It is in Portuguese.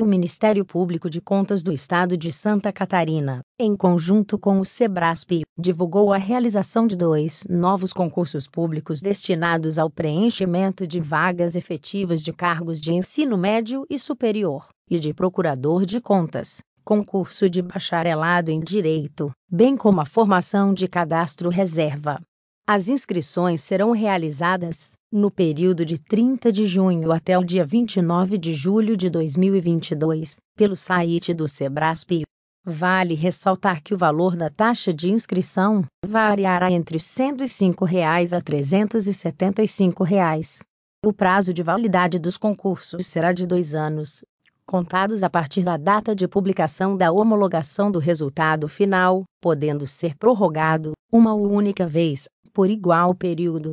O Ministério Público de Contas do Estado de Santa Catarina, em conjunto com o Sebrasp, divulgou a realização de dois novos concursos públicos destinados ao preenchimento de vagas efetivas de cargos de ensino médio e superior, e de procurador de contas, concurso de bacharelado em Direito, bem como a formação de cadastro reserva. As inscrições serão realizadas no período de 30 de junho até o dia 29 de julho de 2022, pelo site do Sebrasp. Vale ressaltar que o valor da taxa de inscrição variará entre R$ 105 reais a R$ 375. Reais. O prazo de validade dos concursos será de dois anos, contados a partir da data de publicação da homologação do resultado final, podendo ser prorrogado, uma única vez, por igual período.